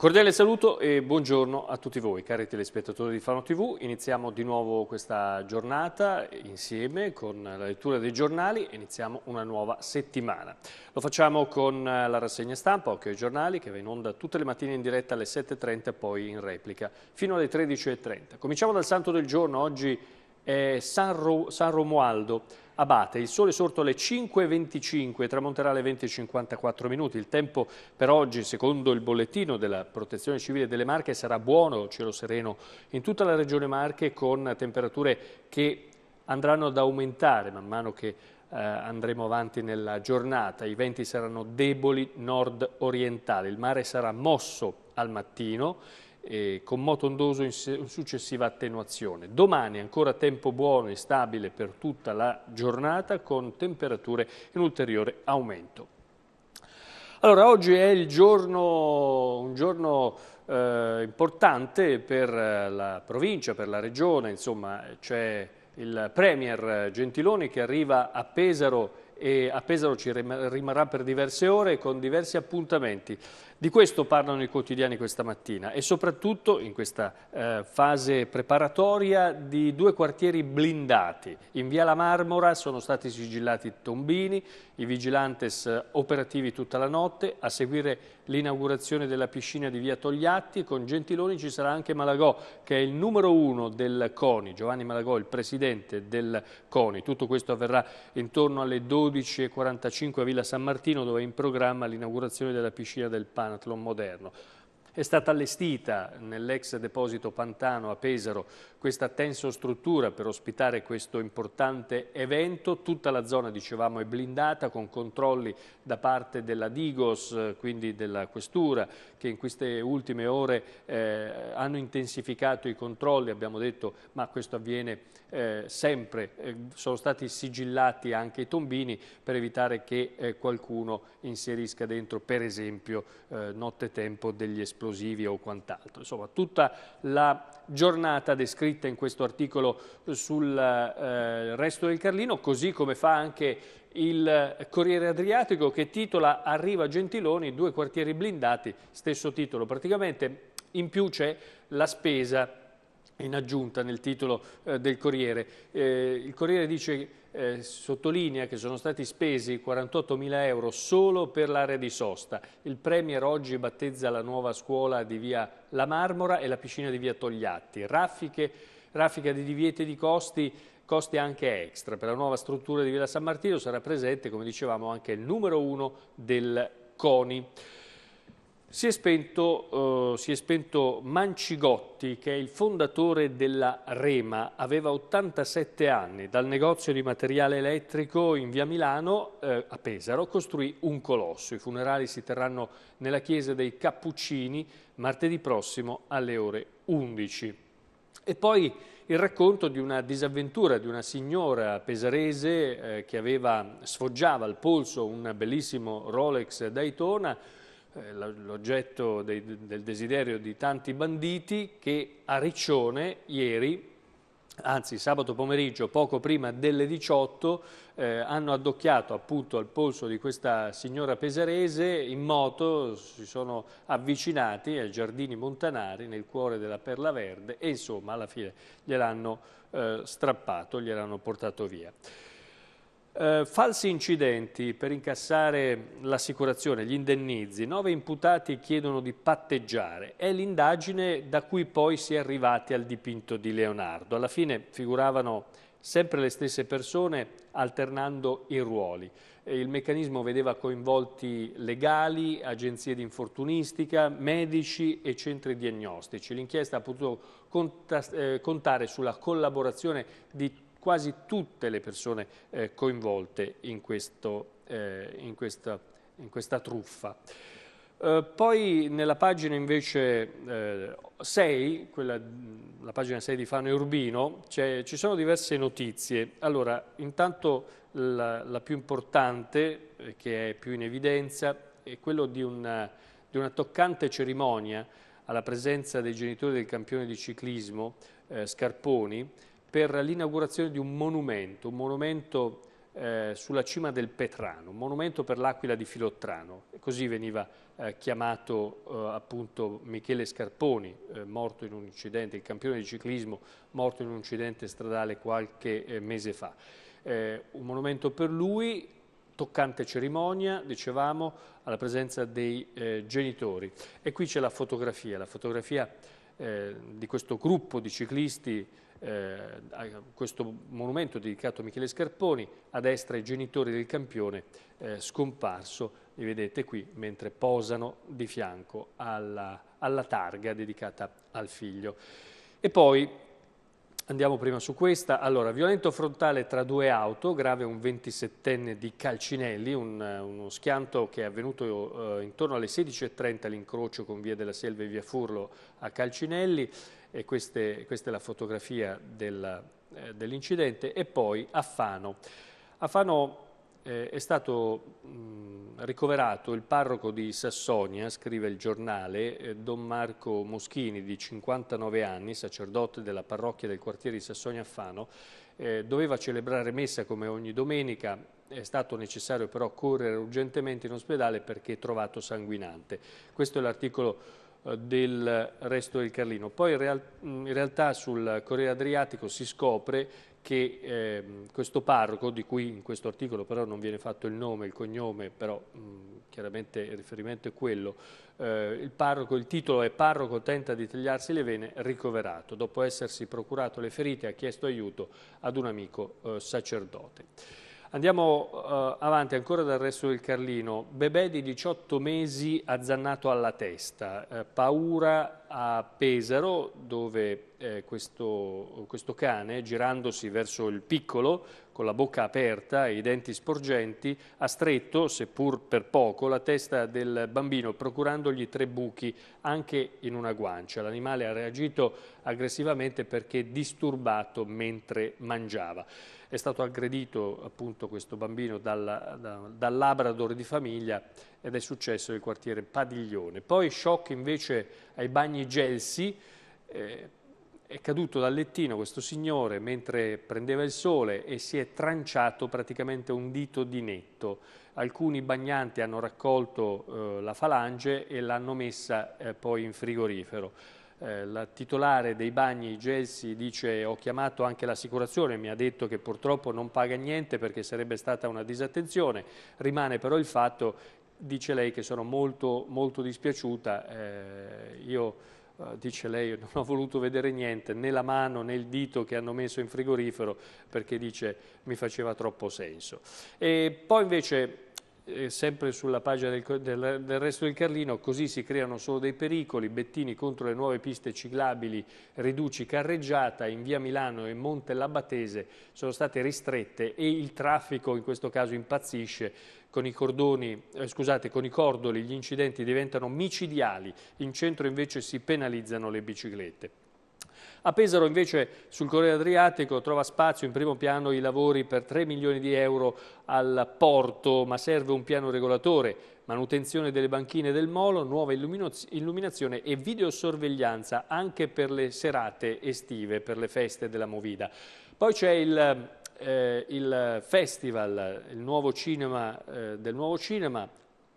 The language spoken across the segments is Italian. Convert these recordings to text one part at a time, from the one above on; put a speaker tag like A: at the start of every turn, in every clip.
A: Un cordiale saluto e buongiorno a tutti voi, cari telespettatori di Fano TV. Iniziamo di nuovo questa giornata insieme con la lettura dei giornali e iniziamo una nuova settimana. Lo facciamo con la rassegna stampa, Occhio ai giornali, che va in onda tutte le mattine in diretta alle 7.30 e poi in replica fino alle 13.30. Cominciamo dal santo del giorno, oggi eh, San, Ro San Romualdo. Abate. Il sole sorto alle 5.25, tramonterà alle 20.54 minuti. Il tempo per oggi, secondo il bollettino della Protezione Civile delle Marche, sarà buono, cielo sereno in tutta la regione Marche con temperature che andranno ad aumentare man mano che eh, andremo avanti nella giornata. I venti saranno deboli nord-orientali, il mare sarà mosso al mattino eh, con moto ondoso in successiva attenuazione. Domani ancora tempo buono e stabile per tutta la giornata con temperature in ulteriore aumento. Allora, oggi è giorno, un giorno eh, importante per eh, la provincia, per la regione, insomma c'è il Premier Gentiloni che arriva a Pesaro e a Pesaro ci rimarrà per diverse ore con diversi appuntamenti. Di questo parlano i quotidiani questa mattina e soprattutto in questa eh, fase preparatoria di due quartieri blindati. In Via La Marmora sono stati sigillati i tombini, i vigilantes eh, operativi tutta la notte, a seguire l'inaugurazione della piscina di Via Togliatti, con Gentiloni ci sarà anche Malagò che è il numero uno del CONI, Giovanni Malagò il presidente del CONI. Tutto questo avverrà intorno alle 12.45 a Villa San Martino dove è in programma l'inaugurazione della piscina del Pan l'anathlon moderno. È stata allestita nell'ex deposito Pantano a Pesaro questa tenso struttura per ospitare questo importante evento. Tutta la zona, dicevamo, è blindata con controlli da parte della Digos, quindi della Questura, che in queste ultime ore eh, hanno intensificato i controlli. Abbiamo detto, ma questo avviene eh, sempre. Eh, sono stati sigillati anche i tombini per evitare che eh, qualcuno inserisca dentro, per esempio, eh, nottetempo degli esplosivi esplosivi o quant'altro. Insomma, tutta la giornata descritta in questo articolo sul eh, resto del Carlino, così come fa anche il Corriere Adriatico che titola Arriva Gentiloni, due quartieri blindati, stesso titolo praticamente, in più c'è la spesa in aggiunta nel titolo eh, del Corriere. Eh, il Corriere dice, eh, sottolinea che sono stati spesi 48 mila euro solo per l'area di sosta. Il Premier oggi battezza la nuova scuola di via La Marmora e la piscina di via Togliatti. Raffiche, raffica di divieti di costi costi anche extra. Per la nuova struttura di via San Martino sarà presente, come dicevamo, anche il numero uno del CONI. Si è, spento, eh, si è, spento, Mancigotti, che è il fondatore della Rema, aveva 87 anni, dal negozio di materiale elettrico in via Milano eh, a Pesaro costruì un colosso. I funerali si terranno nella chiesa dei Cappuccini martedì prossimo alle ore 11. E poi il racconto di una disavventura di una signora pesarese eh, che aveva, sfoggiava al polso un bellissimo Rolex Daytona, l'oggetto del desiderio di tanti banditi che a Riccione ieri, anzi sabato pomeriggio, poco prima delle 18, eh, hanno addocchiato appunto al polso di questa signora pesarese in moto, si sono avvicinati ai giardini montanari nel cuore della Perla Verde e insomma alla fine gliel'hanno eh, strappato, gliel'hanno portato via. Eh, falsi incidenti per incassare l'assicurazione, gli indennizi. Nove imputati chiedono di patteggiare. È l'indagine da cui poi si è arrivati al dipinto di Leonardo. Alla fine figuravano sempre le stesse persone alternando i ruoli. Eh, il meccanismo vedeva coinvolti legali, agenzie di infortunistica, medici e centri diagnostici. L'inchiesta ha potuto eh, contare sulla collaborazione di quasi tutte le persone eh, coinvolte in, questo, eh, in, questa, in, questa, truffa. Eh, poi nella pagina invece 6, eh, quella, la pagina 6 di Fano e Urbino, ci sono diverse notizie. Allora, intanto la, la, più importante, eh, che è più in evidenza, è quella di una, di una toccante cerimonia alla presenza dei genitori del campione di ciclismo eh, Scarponi, per l'inaugurazione di un monumento, un monumento eh, sulla cima del Petrano, un monumento per l'Aquila di Filottrano, così veniva eh, chiamato eh, appunto Michele Scarponi, eh, morto in un incidente, il campione di ciclismo morto in un incidente stradale qualche eh, mese fa. Eh, un monumento per lui, toccante cerimonia, dicevamo, alla presenza dei genitori. E qui c'è la fotografia, la fotografia di questo gruppo di ciclisti eh, questo monumento dedicato a Michele Scarponi, a destra i genitori del campione eh, scomparso, li vedete qui mentre posano di fianco alla, alla targa dedicata al figlio. E poi Andiamo prima su questa. Allora, violento frontale tra due auto, grave un 27enne di Calcinelli, un, eh, uno schianto che è avvenuto eh, intorno alle 16.30 all'incrocio con Via della Selva e Via Furlo a Calcinelli. E queste, questa è la fotografia eh, dell'incidente. Eh, dell e poi a Fano. A Fano eh, è stato mh, ricoverato il parroco di Sassonia, scrive il giornale, eh, Don Marco Moschini, di 59 anni, sacerdote della parrocchia del quartiere di Sassonia a Fano, eh, doveva celebrare messa come ogni domenica, è stato necessario però correre urgentemente in ospedale perché trovato sanguinante. Questo è l'articolo eh, del resto del Carlino. Poi in, real in realtà sul Corriere Adriatico si scopre che eh, questo parroco, di cui in questo articolo però non viene fatto il nome, il cognome, però mh, chiaramente il riferimento è quello, eh, il, parroco, il titolo è Parroco tenta di tagliarsi le vene, ricoverato. Dopo essersi procurato le ferite ha chiesto aiuto ad un amico eh, sacerdote. Andiamo eh, avanti ancora dal resto del Carlino. Bebè di 18 mesi azzannato alla testa, eh, paura a Pesaro dove eh, questo, questo, cane, girandosi verso il piccolo, con la bocca aperta e i denti sporgenti, ha stretto, seppur per poco, la testa del bambino, procurandogli tre buchi anche in una guancia. L'animale ha reagito aggressivamente perché disturbato mentre mangiava. È stato aggredito appunto questo bambino dal, da, dal labrador di famiglia ed è successo nel quartiere Padiglione. Poi shock invece ai bagni Gelsi, eh, è caduto dal lettino questo signore mentre prendeva il sole e si è tranciato praticamente un dito di netto. Alcuni bagnanti hanno raccolto eh, la falange e l'hanno messa eh, poi in frigorifero. Eh, la titolare dei bagni Gelsi dice ho chiamato anche l'assicurazione, mi ha detto che purtroppo non paga niente perché sarebbe stata una disattenzione, rimane però il fatto dice lei che sono molto, molto dispiaciuta, eh, io, eh, dice lei, non ho voluto vedere niente, né la mano né il dito che hanno messo in frigorifero perché dice mi faceva troppo senso. E poi invece eh, sempre sulla pagina del, del, del, resto del Carlino, così si creano solo dei pericoli, Bettini contro le nuove piste ciclabili, riduci carreggiata, in via Milano e Monte Labatese sono state ristrette e il traffico in questo caso impazzisce, con i, cordoni, eh, scusate, con i cordoli gli incidenti diventano micidiali, in centro invece si penalizzano le biciclette. A Pesaro invece sul Corriere Adriatico trova spazio in primo piano i lavori per 3 milioni di euro al porto, ma serve un piano regolatore, manutenzione delle banchine del molo, nuova illuminazione e videosorveglianza anche per le serate estive, per le feste della Movida. Poi c'è il, eh, il, festival il nuovo cinema, eh, del nuovo cinema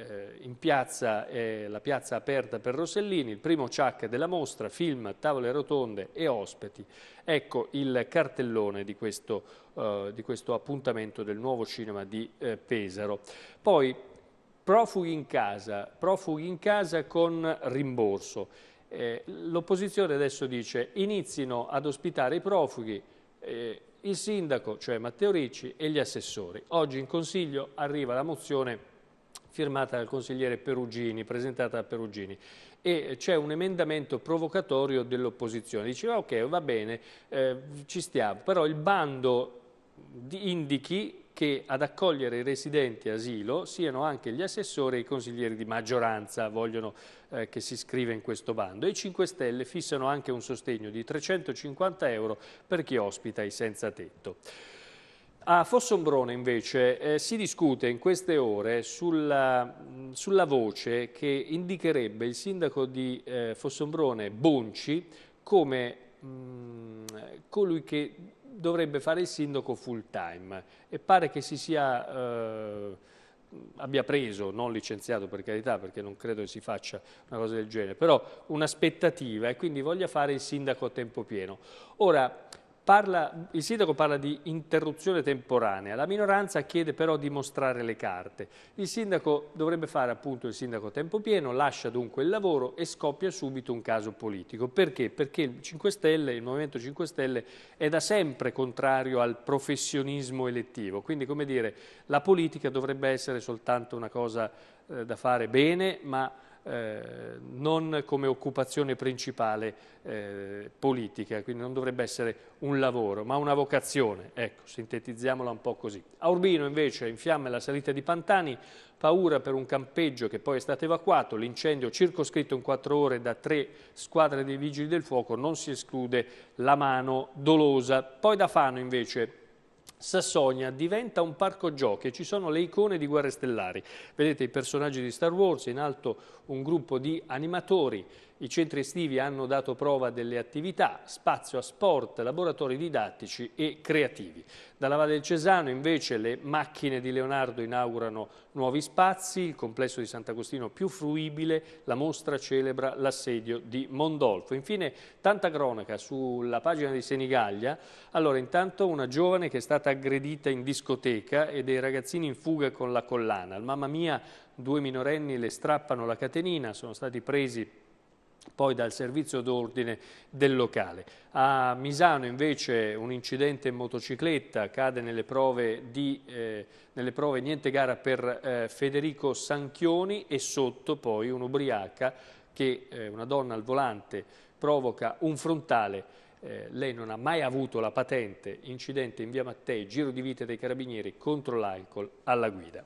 A: eh, in piazza, eh, la piazza aperta per Rossellini, il primo ciak della mostra, film, tavole rotonde e ospiti. Ecco il cartellone di questo, eh, di questo appuntamento del nuovo cinema di eh, Pesaro. Poi profughi in casa, profughi in casa con rimborso. Eh, l'opposizione adesso dice inizino ad ospitare i profughi, eh, il sindaco, cioè Matteo Ricci, e gli assessori. Oggi in Consiglio arriva la mozione firmata dal consigliere Perugini, presentata da Perugini e c'è un emendamento provocatorio dell'opposizione. Diceva ah, ok, va bene, eh, ci stiamo, però il bando indichi che ad accogliere i residenti asilo siano anche gli assessori e i consiglieri di maggioranza, vogliono eh, che si scriva in questo bando. E i 5 Stelle fissano anche un sostegno di 350 euro per chi ospita i senza tetto. A Fossombrone invece eh, si discute in queste ore sulla, sulla, voce che indicherebbe il sindaco di eh, Fossombrone Bonci come mh, colui che dovrebbe fare il sindaco full time e pare che si sia... Eh, abbia preso, non licenziato per carità, perché non credo che si faccia una cosa del genere, però un'aspettativa e quindi voglia fare il sindaco a tempo pieno. Ora, Parla, il sindaco parla di interruzione temporanea, la minoranza chiede però di mostrare le carte. Il sindaco dovrebbe fare appunto il sindaco a tempo pieno, lascia dunque il lavoro e scoppia subito un caso politico. Perché? Perché il, 5 Stelle, il Movimento 5 Stelle è da sempre contrario al professionismo elettivo, quindi come dire la politica dovrebbe essere soltanto una cosa eh, da fare bene ma eh, non come occupazione principale eh, politica, quindi non dovrebbe essere un lavoro, ma una vocazione, ecco, sintetizziamola un po' così. A Urbino invece in fiamme la salita di Pantani, paura per un campeggio che poi è stato evacuato, l'incendio circoscritto in quattro ore da tre squadre dei vigili del fuoco, non si esclude la mano dolosa. Poi da Fano invece Sassonia diventa un parco giochi e ci sono le icone di Guerre Stellari. Vedete i personaggi di Star Wars, in alto un gruppo di animatori i centri estivi hanno dato prova delle attività, spazio a sport, laboratori didattici e creativi. Dalla Valle del Cesano invece le macchine di Leonardo inaugurano nuovi spazi, il complesso di Sant'Agostino più fruibile, la mostra celebra l'assedio di Mondolfo. Infine tanta cronaca sulla pagina di Senigallia. Allora intanto una giovane che è stata aggredita in discoteca e dei ragazzini in fuga con la collana. Al mamma mia due minorenni le strappano la catenina, sono stati presi poi dal servizio d'ordine del locale. A Misano invece un incidente in motocicletta cade nelle prove, di, eh, nelle prove niente gara per eh, Federico Sanchioni e sotto poi un'ubriaca che eh, una donna al volante provoca un frontale eh, lei non ha mai avuto la patente, incidente in via Mattei, giro di vite dei carabinieri contro l'alcol alla guida.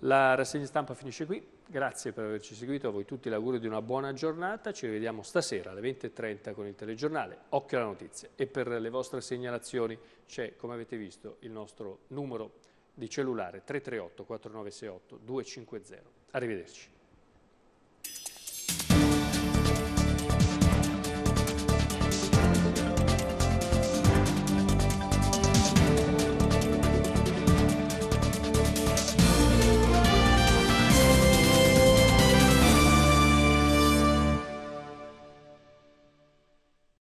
A: La rassegna stampa finisce qui. Grazie per averci seguito, a voi tutti l'augurio di una buona giornata, ci rivediamo stasera alle 20.30 con il telegiornale, occhio alla notizia e per le vostre segnalazioni c'è, come avete visto, il nostro numero di cellulare 338 4968 250. Arrivederci.